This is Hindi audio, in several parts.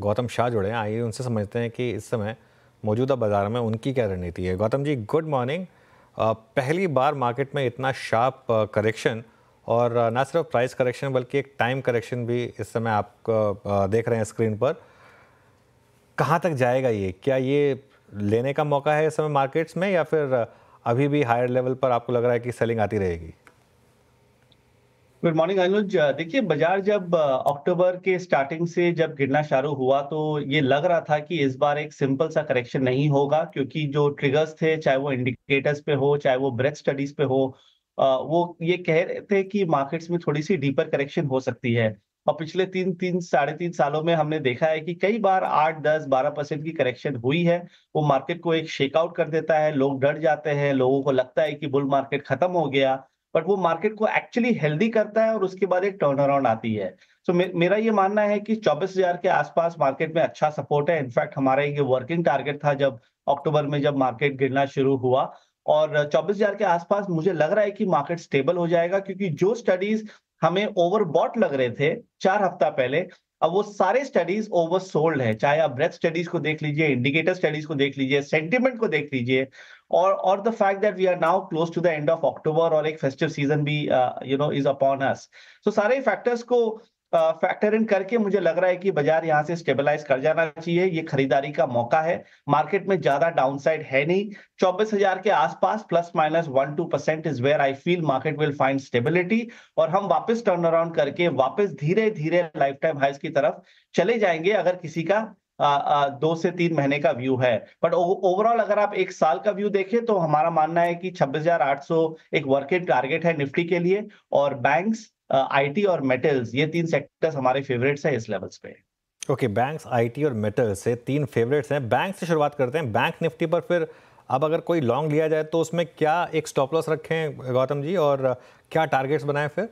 गौतम शाह जुड़े हैं आइए उनसे समझते हैं कि इस समय मौजूदा बाज़ार में उनकी क्या रणनीति है गौतम जी गुड मॉर्निंग पहली बार मार्केट में इतना शार्प करेक्शन और ना सिर्फ प्राइस करेक्शन बल्कि एक टाइम करेक्शन भी इस समय आप देख रहे हैं स्क्रीन पर कहाँ तक जाएगा ये क्या ये लेने का मौका है इस समय मार्केट्स में या फिर अभी भी हायर लेवल पर आपको लग रहा है कि सेलिंग आती रहेगी गुड मॉर्निंग अनुज देखिए बाजार जब अक्टूबर uh, के स्टार्टिंग से जब गिरना शुरू हुआ तो ये लग रहा था कि इस बार एक सिंपल सा करेक्शन नहीं होगा क्योंकि जो ट्रिगर्स थे चाहे वो इंडिकेटर्स पे हो चाहे वो ब्रेथ स्टडीज पे हो uh, वो ये कह रहे थे कि मार्केट्स में थोड़ी सी डीपर करेक्शन हो सकती है और पिछले तीन तीन साढ़े तीन सालों में हमने देखा है कि कई बार आठ दस बारह परसेंट की करेक्शन हुई है वो मार्केट को एक शेकआउट कर देता है लोग डर जाते हैं लोगों को लगता है कि बुल मार्केट खत्म हो गया बट वो मार्केट को एक्चुअली हेल्दी करता है और उसके बाद एक टर्न अराउंड आती है सो so, मे, मेरा ये मानना है कि चौबीस हजार के आसपास मार्केट में अच्छा सपोर्ट है इनफैक्ट हमारा ये वर्किंग टारगेट था जब अक्टूबर में जब मार्केट गिरना शुरू हुआ और हजार के आसपास मुझे लग रहा है कि मार्केट स्टेबल हो जाएगा क्योंकि जो स्टडीज हमें ओवरबॉट लग रहे थे चार हफ्ता पहले अब वो सारे स्टडीज ओवर सोल्ड है चाहे आप ब्रेथ स्टडीज को देख लीजिए इंडिकेटर स्टडीज को देख लीजिए सेंटिमेंट को देख लीजिए or or the fact that we are now close to the end of October or like festive season be uh, you know is upon us so sare factors ko factor in करके मुझे लग रहा है कि बाजार यहाँ से स्टेबलाइज कर जाना चाहिए ये खरीदारी का मौका है मार्केट में ज्यादा डाउनसाइड है नहीं चौबीस हजार के आसपास plus minus one two percent is where I feel market will find stability और हम वापस टर्न अराउंड करके वापस धीरे धीरे लाइफ टाइम हाइज की तरफ चले जाएंगे अगर किसी का दो से तीन महीने का व्यू है बट ओवरऑल अगर आप एक साल का व्यू देखें तो हमारा मानना है कि 26,800 एक वर्किंग टारगेट है निफ्टी के लिए और बैंक्स आईटी और मेटल्स ये तीन सेक्टर्स हमारे फेवरेट्स है इस लेवल्स पे ओके बैंक्स आईटी और मेटल्स से तीन फेवरेट्स हैं बैंक से शुरुआत करते हैं बैंक निफ्टी पर फिर अब अगर कोई लॉन्ग लिया जाए तो उसमें क्या एक स्टॉप लॉस रखें गौतम जी और क्या टारगेट्स बनाए फिर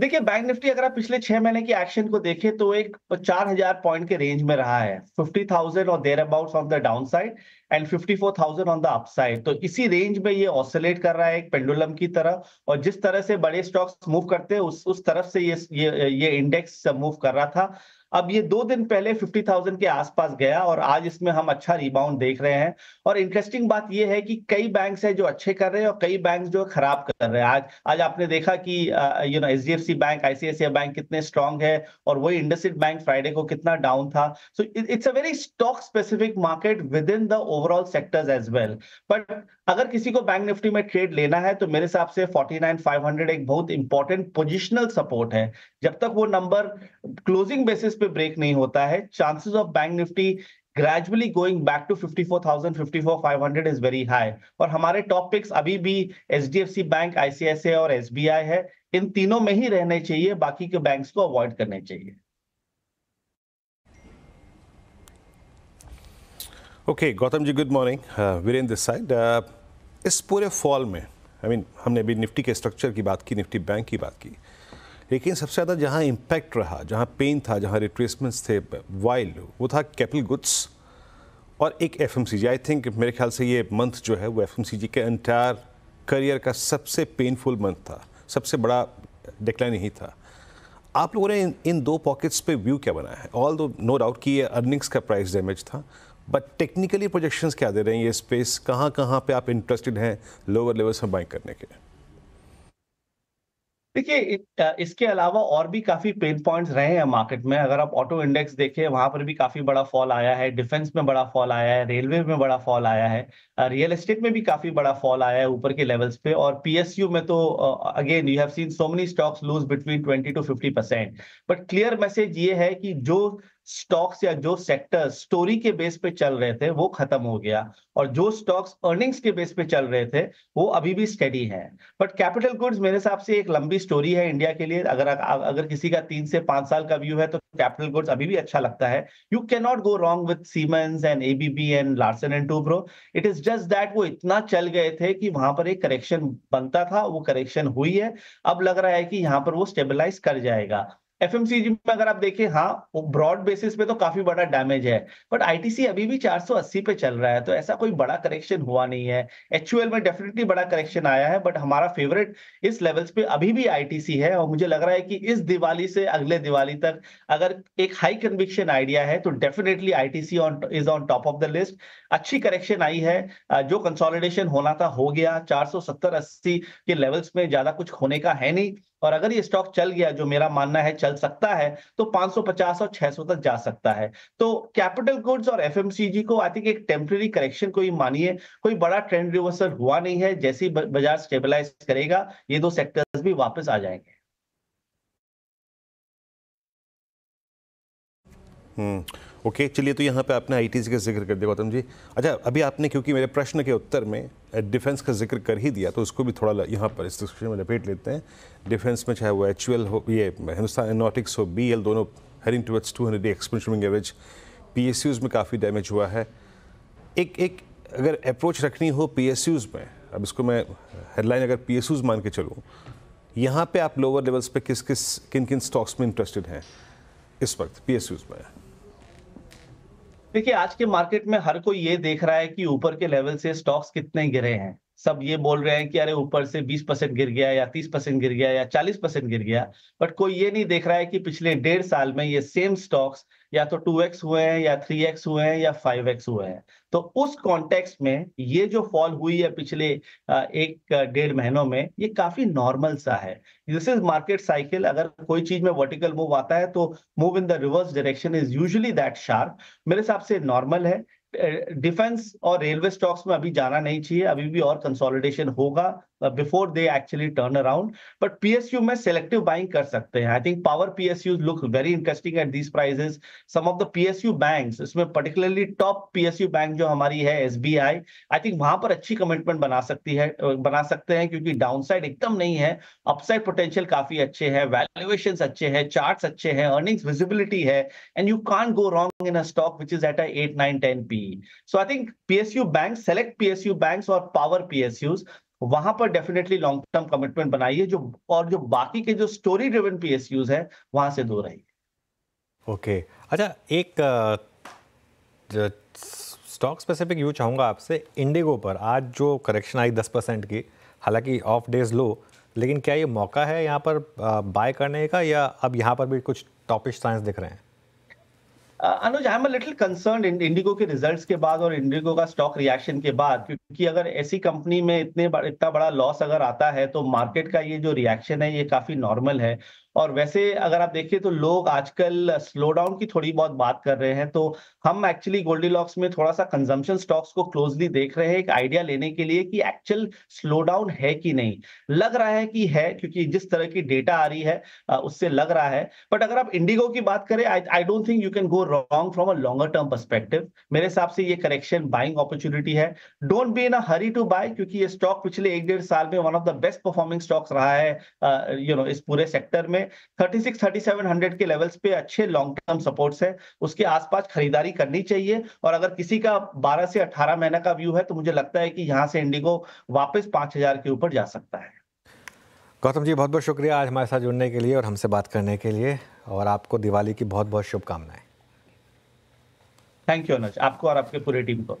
देखिए बैंक निफ्टी अगर आप पिछले छह महीने की एक्शन को देखें तो एक चार हजार पॉइंट के रेंज में रहा है फिफ्टी थाउजेंड और there about on the downside and fifty four thousand on the upside तो इसी रेंज में ये ऑसोलेट कर रहा है एक पेंडुलम की तरह और जिस तरह से बड़े स्टॉक्स मूव करते हैं उस उस तरफ से ये ये, ये इंडेक्स मूव कर रहा था अब ये दो दिन पहले 50,000 के आसपास गया और आज इसमें हम अच्छा रिबाउंड देख रहे हैं और इंटरेस्टिंग बात ये है कि कई बैंक्स हैं जो अच्छे कर रहे हैं और कई बैंक्स जो खराब कर रहे हैं आज आज आपने देखा कि you know H bank ICICI bank कितने स्ट्रांग है और वही इंडस्ट्रीड बैंक फ्राइडे को कितना डाउन था so it's a very stock specific market within the overall sectors as well but अगर किसी को बैंक निफ्टी में ट्रेड लेना है तो मेरे हिसाब से 49,500 एक बहुत इंपॉर्टेंट पोजिशनल सपोर्ट है जब तक वो नंबर क्लोजिंग बेसिस पे ब्रेक नहीं होता है chances of bank nifty gradually going back to 54,000, 54,500 is very high और हमारे टॉप पिक्स अभी भी एच बैंक आईसीआईसी और एस है इन तीनों में ही रहने चाहिए बाकी के बैंक को अवॉइड करने चाहिए Okay, Gautam ji, good morning. Uh, we're in this side. Uh, इस पूरे फॉल में आई I मीन mean, हमने अभी निफ्टी के स्ट्रक्चर की बात की निफ्टी बैंक की बात की लेकिन सबसे ज़्यादा जहाँ इम्पैक्ट रहा जहाँ पेन था जहाँ रिट्रेसमेंट्स थे वाइल वो था कैपिटल गुड्स और एक एफ आई थिंक मेरे ख्याल से ये मंथ जो है वो एफ के एंटायर करियर का सबसे पेनफुल मंथ था सबसे बड़ा डिक्लाइन यही था आप लोगों ने इन, इन दो पॉकेट्स पे व्यू क्या बनाया है ऑल दो नो डाउट कि ये अर्निंग्स का प्राइस डैमेज था बट टेक्निकली प्रोजेक्शन क्या दे रहे हैं ये स्पेस कहाँ कहाँ पे आप इंटरेस्टेड हैं लोअर लेवल्स में बाइक करने के देखिए इसके अलावा और भी काफी पेन पॉइंट्स रहे हैं मार्केट में अगर आप ऑटो इंडेक्स देखें वहां पर भी काफी बड़ा फॉल आया है डिफेंस में बड़ा फॉल आया है रेलवे में बड़ा फॉल आया है रियल एस्टेट में भी काफी बड़ा फॉल आया है ऊपर के लेवल्स पे और पीएसयू में तो again you have seen so many stocks lose between twenty to fifty percent but clear message ये है कि जो स्टॉक्स या जो सेक्टर स्टोरी के बेस पे चल रहे थे वो खत्म हो गया और जो स्टॉक्स अर्निंग्स के बेस पे चल रहे थे वो अभी भी स्टडी है बट कैपिटल गुड्स मेरे हिसाब से एक लंबी स्टोरी है इंडिया के लिए अगर अगर किसी का तीन से पांच साल का व्यू है तो कैपिटल गुड्स अभी भी अच्छा लगता है you can not go wrong with Siemens and ABB and Larsen and Toubro it is just that वो इतना चल गए थे कि वहां पर एक करेक्शन बनता था वो करेक्शन हुई है अब लग रहा है कि यहाँ पर वो स्टेबिलाईज कर जाएगा एफ में अगर आप देखें हाँ ब्रॉड बेसिस पे तो काफी बड़ा डैमेज है बट आईटीसी अभी भी 480 पे चल रहा है तो ऐसा कोई बड़ा करेक्शन हुआ नहीं है एच में डेफिनेटली बड़ा करेक्शन आया है बट हमारा फेवरेट इस लेवल्स पे अभी भी आईटीसी है और मुझे लग रहा है कि इस दिवाली से अगले दिवाली तक अगर एक हाई कन्विक्शन आइडिया है तो definitely ITC on is on top of the list अच्छी करेक्शन आई है जो कंसोलिडेशन होना था हो गया चार सौ के लेवल्स में ज्यादा कुछ होने का है नहीं और अगर ये स्टॉक चल गया जो मेरा मानना है चल सकता है तो 550 और 600 तक जा सकता है तो कैपिटल गुड्स और एफ को आई थिंक एक टेम्प्रेरी करेक्शन को ही मानिए कोई बड़ा ट्रेंड रिवर्सल हुआ नहीं है जैसे ही बाजार स्टेबलाइज करेगा ये दो सेक्टर्स भी वापस आ जाएंगे ओके हम्म। चलिए तो यहाँ पे आपने आई का जिक्र कर दिया गौतम जी अच्छा अभी आपने क्योंकि मेरे प्रश्न के उत्तर में डिफेंस का जिक्र कर ही दिया तो उसको भी थोड़ा यहाँ पर इस डिस्कशन में लपेट लेते हैं डिफेंस में चाहे वो एच हो ये हिंदुस्तान एनोटिक्स हो बी एल दोनों हरिंग towards two hundred exponential average पी में काफ़ी डैमेज हुआ है एक एक अगर अप्रोच रखनी हो पी में अब इसको मैं हेडलाइन अगर पी मान के चलूँ यहाँ पे आप लोअर लेवल्स पे किस किस किन किन स्टॉक्स में इंटरेस्टेड हैं इस वक्त पी में देखिए आज के मार्केट में हर कोई ये देख रहा है कि ऊपर के लेवल से स्टॉक्स कितने गिरे हैं सब ये बोल रहे हैं कि अरे ऊपर से 20 परसेंट गिर गया या 30 परसेंट गिर गया या 40 परसेंट गिर गया बट कोई ये नहीं देख रहा है कि पिछले डेढ़ साल में ये सेम स्टॉक्स या तो 2x हुए हैं या 3x हुए हैं या 5x हुए हैं तो उस कॉन्टेक्स्ट में ये जो फॉल हुई है पिछले एक डेढ़ महीनों में ये काफी नॉर्मल सा है दिस इज मार्केट साइकिल अगर कोई चीज में वर्टिकल मूव आता है तो move in the reverse direction is usually that sharp मेरे हिसाब से नॉर्मल है डिफेंस और रेलवे स्टॉक्स में अभी जाना नहीं चाहिए अभी भी और कंसोलिडेशन होगा Uh, before they actually turn around. But PSU may selective buying कर सकते I think power PSUs look very interesting at these prices. Some of the PSU banks, इसमें particularly top PSU bank जो हमारी है SBI, I think वहां पर अच्छी commitment बना सकती है uh, बना downside एकदम नहीं है. Upside potential काफी अच्छे Valuations अच्छे हैं. Charts अच्छे हैं. Earnings visibility है. And you can't go wrong in a stock which is at a 8, 9, 10 PE. So I think PSU banks, select PSU banks or power PSUs वहां पर डेफिनेटली लॉन्ग टर्म कमिटमेंट बनाइए जो और जो बाकी के जो स्टोरी ड्रिवन पीएसयूज है वहां से दूर रहिए ओके okay. अच्छा एक स्टॉक स्पेसिफिक यू चाहूंगा आपसे इंडिगो पर आज जो करेक्शन आई दस परसेंट की हालांकि ऑफ डेज लो लेकिन क्या ये मौका है यहाँ पर बाय करने का या अब यहाँ पर भी कुछ टॉपिश साइंस दिख रहे हैं Anuj I am little concern IndiGo के रिजल्ट्स के बाद और इंडिगो का स्टॉक रिएक्शन के बाद क्योंकि अगर ऐसी कंपनी में इतने इतना बड़ा लॉस अगर आता है तो मार्केट का ये जो रिएक्शन है ये काफी नॉर्मल है और वैसे अगर आप देखिए तो लोग आजकल स्लो डाउन की थोड़ी बहुत बात कर रहे हैं तो हम एक्चुअली गोल्डी लॉक्स में थोड़ा सा कंजम्पशन स्टॉक्स को क्लोजली देख रहे हैं एक आइडिया लेने के लिए कि एक्चुअल स्लो डाउन है कि नहीं लग रहा है कि है क्योंकि जिस तरह की डेटा आ रही है उससे लग रहा है बट अगर आप इंडिगो की बात करें I don't think you can go wrong from a longer term perspective मेरे हिसाब से ये करेक्शन बाइंग अपॉर्चुनिटी है don't be in a hurry to buy क्योंकि ये स्टॉक पिछले एक डेढ़ साल में one of the best performing stocks रहा है यू नो इस पूरे सेक्टर में में 36 3700 के लेवल्स पे अच्छे लॉन्ग टर्म सपोर्ट्स है उसके आसपास खरीदारी करनी चाहिए और अगर किसी का 12 से 18 महीना का व्यू है तो मुझे लगता है कि यहाँ से इंडिगो वापस 5000 के ऊपर जा सकता है गौतम जी बहुत बहुत शुक्रिया आज हमारे साथ जुड़ने के लिए और हमसे बात करने के लिए और आपको दिवाली की बहुत बहुत शुभकामनाएं थैंक यू अनुज आपको और आपके पूरे टीम को